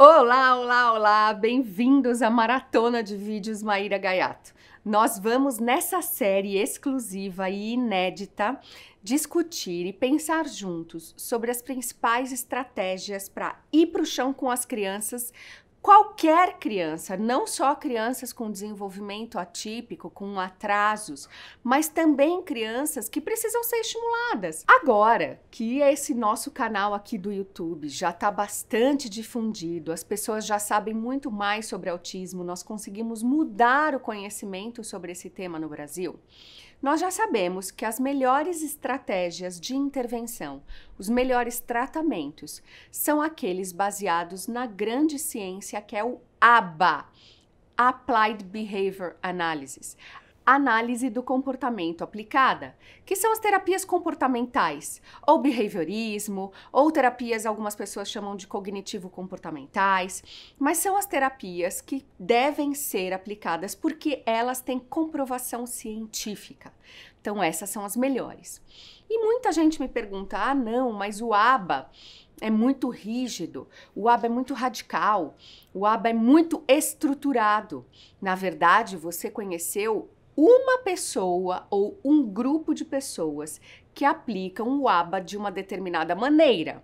Olá, olá, olá! Bem-vindos à Maratona de Vídeos Maíra Gaiato. Nós vamos, nessa série exclusiva e inédita, discutir e pensar juntos sobre as principais estratégias para ir para o chão com as crianças qualquer criança, não só crianças com desenvolvimento atípico, com atrasos, mas também crianças que precisam ser estimuladas. Agora que esse nosso canal aqui do YouTube já está bastante difundido, as pessoas já sabem muito mais sobre autismo, nós conseguimos mudar o conhecimento sobre esse tema no Brasil. Nós já sabemos que as melhores estratégias de intervenção, os melhores tratamentos, são aqueles baseados na grande ciência que é o ABA. Applied Behavior Analysis análise do comportamento aplicada, que são as terapias comportamentais, ou behaviorismo, ou terapias algumas pessoas chamam de cognitivo comportamentais, mas são as terapias que devem ser aplicadas porque elas têm comprovação científica. Então essas são as melhores. E muita gente me pergunta: "Ah, não, mas o ABA é muito rígido, o ABA é muito radical, o ABA é muito estruturado. Na verdade, você conheceu uma pessoa ou um grupo de pessoas que aplicam o ABA de uma determinada maneira.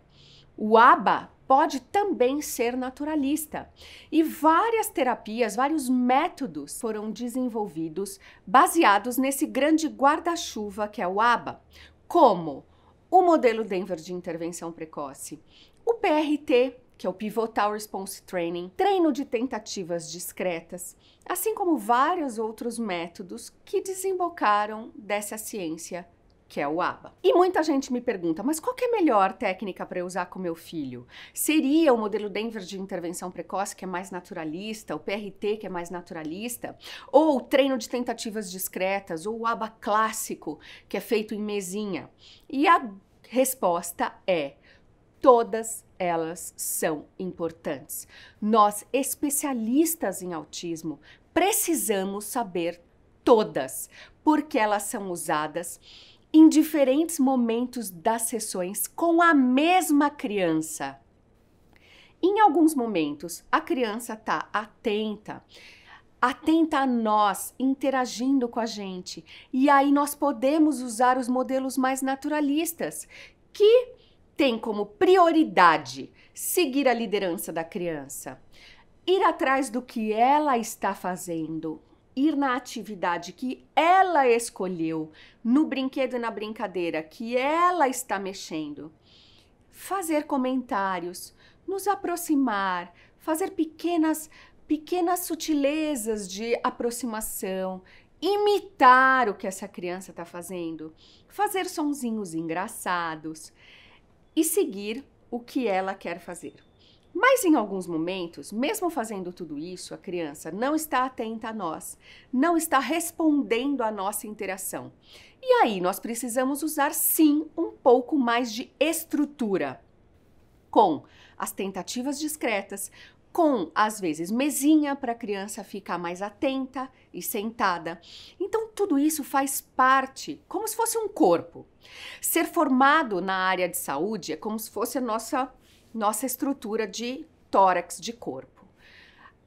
O ABA pode também ser naturalista. E várias terapias, vários métodos foram desenvolvidos baseados nesse grande guarda-chuva que é o ABA, como o modelo Denver de intervenção precoce, o PRT, que é o Pivotal Response Training, treino de tentativas discretas, assim como vários outros métodos que desembocaram dessa ciência que é o ABA. E muita gente me pergunta, mas qual é a melhor técnica para eu usar com meu filho? Seria o modelo Denver de intervenção precoce, que é mais naturalista, o PRT, que é mais naturalista, ou o treino de tentativas discretas, ou o ABA clássico, que é feito em mesinha? E a resposta é todas elas são importantes. Nós, especialistas em autismo, precisamos saber todas, porque elas são usadas em diferentes momentos das sessões com a mesma criança. Em alguns momentos, a criança está atenta, atenta a nós, interagindo com a gente, e aí nós podemos usar os modelos mais naturalistas, que tem como prioridade seguir a liderança da criança, ir atrás do que ela está fazendo, ir na atividade que ela escolheu, no brinquedo e na brincadeira que ela está mexendo, fazer comentários, nos aproximar, fazer pequenas pequenas sutilezas de aproximação, imitar o que essa criança está fazendo, fazer sonzinhos engraçados e seguir o que ela quer fazer. Mas em alguns momentos, mesmo fazendo tudo isso, a criança não está atenta a nós, não está respondendo à nossa interação. E aí nós precisamos usar sim um pouco mais de estrutura com as tentativas discretas, com, às vezes, mesinha para a criança ficar mais atenta e sentada. Então, tudo isso faz parte, como se fosse um corpo. Ser formado na área de saúde é como se fosse a nossa, nossa estrutura de tórax de corpo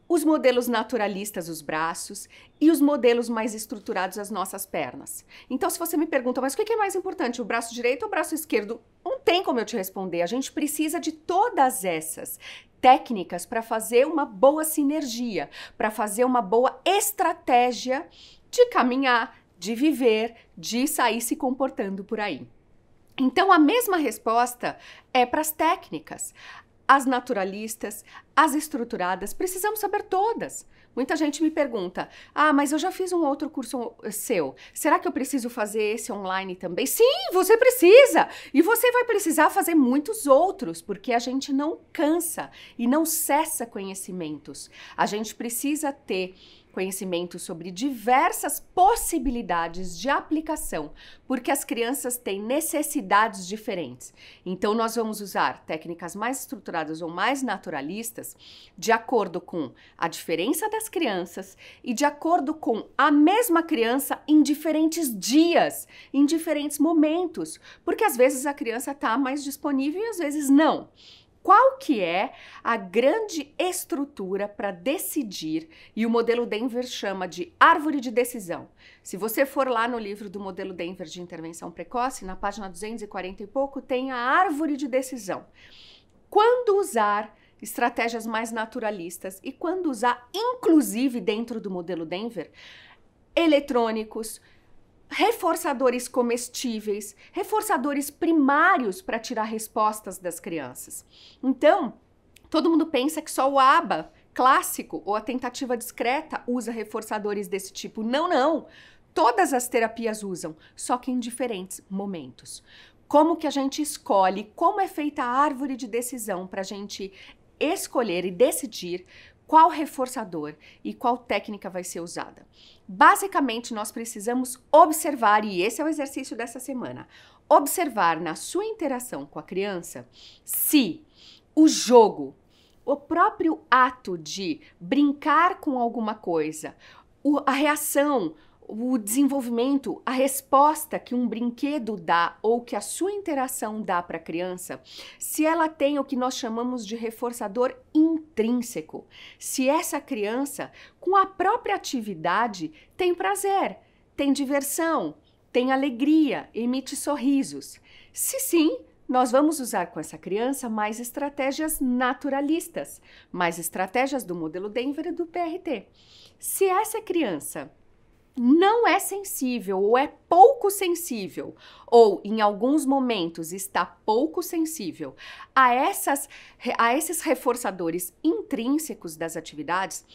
os modelos naturalistas, os braços, e os modelos mais estruturados, as nossas pernas. Então, se você me pergunta, mas o que é mais importante, o braço direito ou o braço esquerdo? Não tem como eu te responder. A gente precisa de todas essas técnicas para fazer uma boa sinergia, para fazer uma boa estratégia de caminhar, de viver, de sair se comportando por aí. Então, a mesma resposta é para as técnicas as naturalistas, as estruturadas, precisamos saber todas. Muita gente me pergunta: ah, mas eu já fiz um outro curso eh, seu, será que eu preciso fazer esse online também? Sim, você precisa! E você vai precisar fazer muitos outros, porque a gente não cansa e não cessa conhecimentos. A gente precisa ter conhecimento sobre diversas possibilidades de aplicação, porque as crianças têm necessidades diferentes. Então, nós vamos usar técnicas mais estruturadas ou mais naturalistas, de acordo com a diferença das crianças e de acordo com a mesma criança em diferentes dias, em diferentes momentos, porque às vezes a criança está mais disponível e às vezes não qual que é a grande estrutura para decidir, e o modelo Denver chama de árvore de decisão. Se você for lá no livro do modelo Denver de intervenção precoce, na página 240 e pouco, tem a árvore de decisão. Quando usar estratégias mais naturalistas e quando usar, inclusive dentro do modelo Denver, eletrônicos, reforçadores comestíveis, reforçadores primários para tirar respostas das crianças. Então, todo mundo pensa que só o ABA clássico ou a tentativa discreta usa reforçadores desse tipo. Não, não. Todas as terapias usam, só que em diferentes momentos. Como que a gente escolhe, como é feita a árvore de decisão para a gente escolher e decidir qual reforçador e qual técnica vai ser usada. Basicamente, nós precisamos observar, e esse é o exercício dessa semana, observar na sua interação com a criança se o jogo, o próprio ato de brincar com alguma coisa, a reação, o desenvolvimento, a resposta que um brinquedo dá ou que a sua interação dá para a criança, se ela tem o que nós chamamos de reforçador intrínseco, se essa criança, com a própria atividade, tem prazer, tem diversão, tem alegria, emite sorrisos. Se sim, nós vamos usar com essa criança mais estratégias naturalistas, mais estratégias do modelo Denver e do PRT. Se essa criança não é sensível ou é pouco sensível, ou em alguns momentos está pouco sensível a, essas, a esses reforçadores intrínsecos das atividades,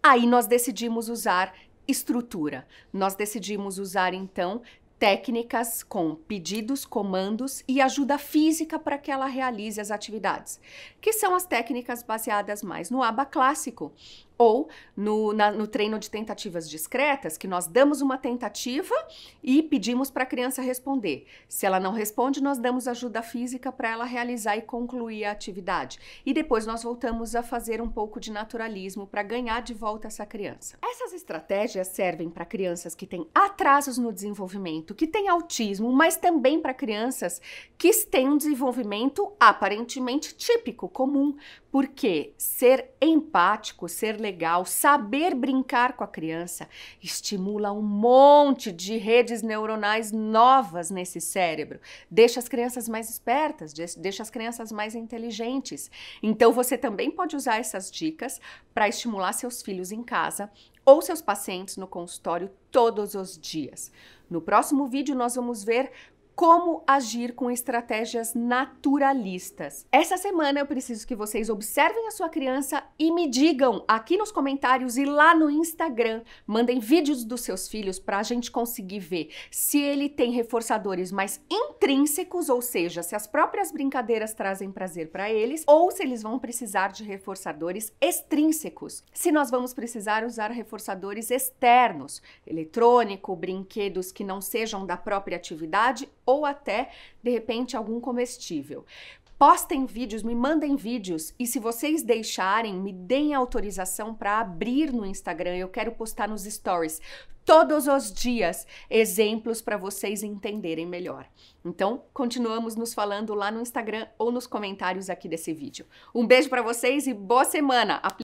aí nós decidimos usar estrutura. Nós decidimos usar então técnicas com pedidos, comandos e ajuda física para que ela realize as atividades, que são as técnicas baseadas mais no aba clássico, ou no, na, no, treino de tentativas discretas, que nós damos uma tentativa e pedimos para a criança responder. Se ela não responde, nós damos ajuda física para ela realizar e concluir a atividade. E depois nós voltamos a fazer um pouco de naturalismo para ganhar de volta essa criança. Essas estratégias servem para crianças que têm atrasos no desenvolvimento, que têm autismo, mas também para crianças que têm um desenvolvimento aparentemente típico, comum, porque ser empático, ser legal, saber brincar com a criança estimula um monte de redes neuronais novas nesse cérebro, deixa as crianças mais espertas, deixa as crianças mais inteligentes. Então você também pode usar essas dicas para estimular seus filhos em casa ou seus pacientes no consultório todos os dias. No próximo vídeo, nós vamos ver como agir com estratégias naturalistas. Essa semana eu preciso que vocês observem a sua criança e me digam aqui nos comentários e lá no Instagram, mandem vídeos dos seus filhos para a gente conseguir ver se ele tem reforçadores mais intrínsecos, ou seja, se as próprias brincadeiras trazem prazer para eles, ou se eles vão precisar de reforçadores extrínsecos. Se nós vamos precisar usar reforçadores externos, eletrônico, brinquedos que não sejam da própria atividade ou até, de repente, algum comestível. Postem vídeos, me mandem vídeos e se vocês deixarem, me deem autorização para abrir no Instagram. Eu quero postar nos stories todos os dias exemplos para vocês entenderem melhor. Então, continuamos nos falando lá no Instagram ou nos comentários aqui desse vídeo. Um beijo para vocês e boa semana.